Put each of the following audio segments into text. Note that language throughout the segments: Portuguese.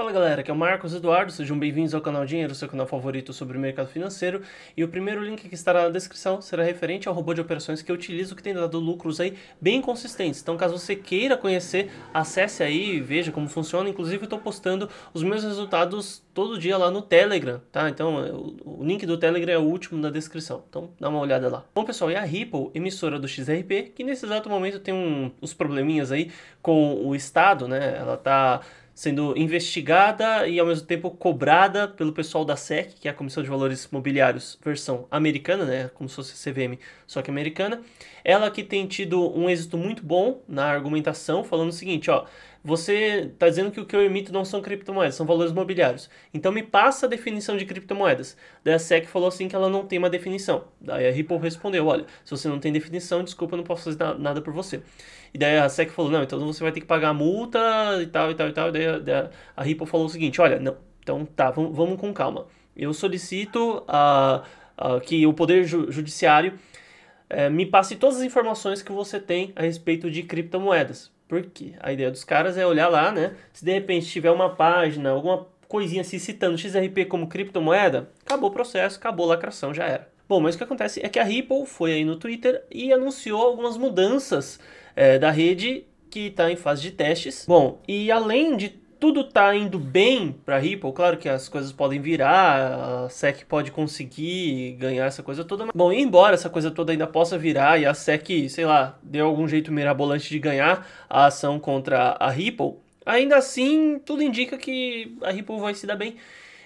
Fala galera, aqui é o Marcos Eduardo, sejam bem-vindos ao canal Dinheiro, seu canal favorito sobre o mercado financeiro. E o primeiro link que estará na descrição será referente ao robô de operações que eu utilizo, que tem dado lucros aí bem consistentes. Então, caso você queira conhecer, acesse aí e veja como funciona. Inclusive, eu estou postando os meus resultados todo dia lá no Telegram, tá? Então, o link do Telegram é o último na descrição. Então, dá uma olhada lá. Bom, pessoal, e a Ripple, emissora do XRP, que nesse exato momento tem um, uns probleminhas aí com o Estado, né? Ela está sendo investigada e ao mesmo tempo cobrada pelo pessoal da SEC, que é a Comissão de Valores Mobiliários, versão americana, né, como se fosse CVM, só que americana. Ela que tem tido um êxito muito bom na argumentação, falando o seguinte, ó, você está dizendo que o que eu emito não são criptomoedas, são valores mobiliários. Então me passa a definição de criptomoedas. Daí a SEC falou assim que ela não tem uma definição. Daí a Ripple respondeu, olha, se você não tem definição, desculpa, eu não posso fazer nada por você. E daí a SEC falou, não, então você vai ter que pagar a multa e tal, e tal, e tal. E daí a, daí a Ripple falou o seguinte, olha, não, então tá, vamos, vamos com calma. Eu solicito a, que o Poder ju Judiciário eh, me passe todas as informações que você tem a respeito de criptomoedas porque a ideia dos caras é olhar lá, né? Se de repente tiver uma página, alguma coisinha se citando XRP como criptomoeda, acabou o processo, acabou a lacração, já era. Bom, mas o que acontece é que a Ripple foi aí no Twitter e anunciou algumas mudanças é, da rede que está em fase de testes. Bom, e além de tudo tá indo bem para Ripple, claro que as coisas podem virar, a SEC pode conseguir ganhar essa coisa toda. Mas... Bom, embora essa coisa toda ainda possa virar e a SEC, sei lá, deu algum jeito mirabolante de ganhar a ação contra a Ripple, ainda assim tudo indica que a Ripple vai se dar bem.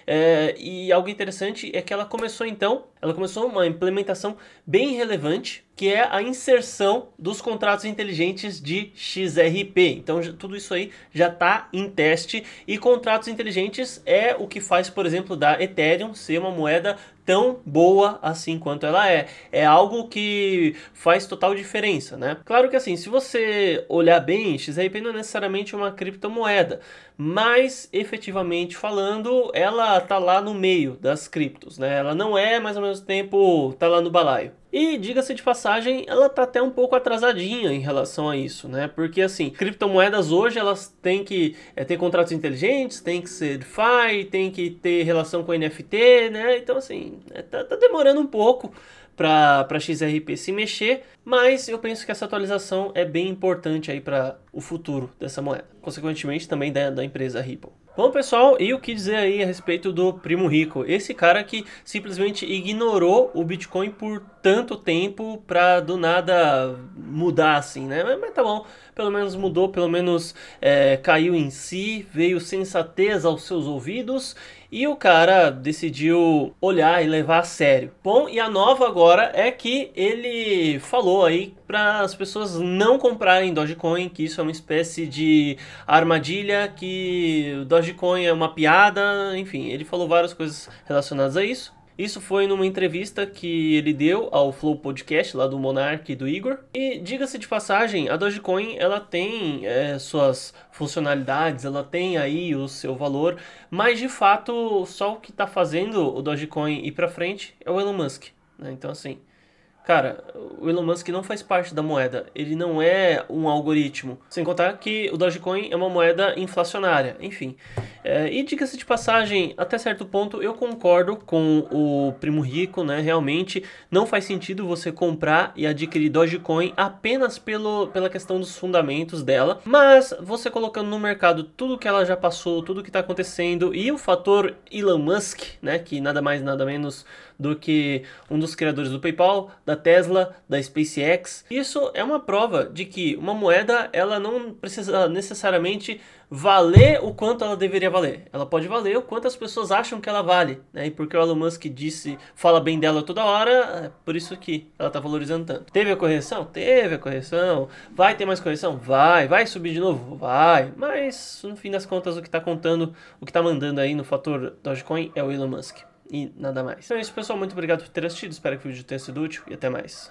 É, e algo interessante é que ela começou então, ela começou uma implementação bem relevante que é a inserção dos contratos inteligentes de XRP. Então tudo isso aí já está em teste e contratos inteligentes é o que faz, por exemplo, da Ethereum ser uma moeda tão boa assim quanto ela é. É algo que faz total diferença, né? Claro que assim, se você olhar bem, XRP não é necessariamente uma criptomoeda, mas efetivamente falando, ela tá lá no meio das criptos, né? Ela não é, mas ao mesmo tempo tá lá no balaio. E, diga-se de passagem, ela tá até um pouco atrasadinha em relação a isso, né? Porque, assim, criptomoedas hoje elas têm que é, ter contratos inteligentes, tem que ser DeFi, tem que ter relação com NFT, né? Então, assim, é, tá, tá demorando um pouco para XRP se mexer, mas eu penso que essa atualização é bem importante aí para o futuro dessa moeda, consequentemente também da, da empresa Ripple. Bom, pessoal, e o que dizer aí a respeito do Primo Rico? Esse cara que simplesmente ignorou o Bitcoin por tanto tempo pra do nada mudar assim, né? Mas, mas tá bom, pelo menos mudou, pelo menos é, caiu em si, veio sensatez aos seus ouvidos e o cara decidiu olhar e levar a sério. Bom, e a nova agora é que ele falou aí para as pessoas não comprarem Dogecoin, que isso é uma espécie de armadilha, que Dogecoin é uma piada, enfim, ele falou várias coisas relacionadas a isso. Isso foi numa entrevista que ele deu ao Flow Podcast, lá do Monark e do Igor. E diga-se de passagem, a Dogecoin ela tem é, suas funcionalidades, ela tem aí o seu valor, mas de fato só o que está fazendo o Dogecoin ir para frente é o Elon Musk. Né? Então assim, Cara, o Elon Musk não faz parte da moeda, ele não é um algoritmo. Sem contar que o Dogecoin é uma moeda inflacionária, enfim. É, e diga-se de passagem, até certo ponto eu concordo com o Primo Rico, né? Realmente não faz sentido você comprar e adquirir Dogecoin apenas pelo, pela questão dos fundamentos dela, mas você colocando no mercado tudo que ela já passou, tudo que está acontecendo e o fator Elon Musk, né? Que nada mais nada menos do que um dos criadores do PayPal, da Tesla, da SpaceX. Isso é uma prova de que uma moeda ela não precisa necessariamente valer o quanto ela deveria valer. Ela pode valer o quanto as pessoas acham que ela vale, né? E porque o Elon Musk disse, fala bem dela toda hora, é por isso que ela tá valorizando tanto. Teve a correção? Teve a correção. Vai ter mais correção? Vai. Vai subir de novo? Vai. Mas, no fim das contas, o que tá contando, o que tá mandando aí no fator Dogecoin é o Elon Musk e nada mais. Então é isso, pessoal. Muito obrigado por ter assistido. Espero que o vídeo tenha sido útil e até mais.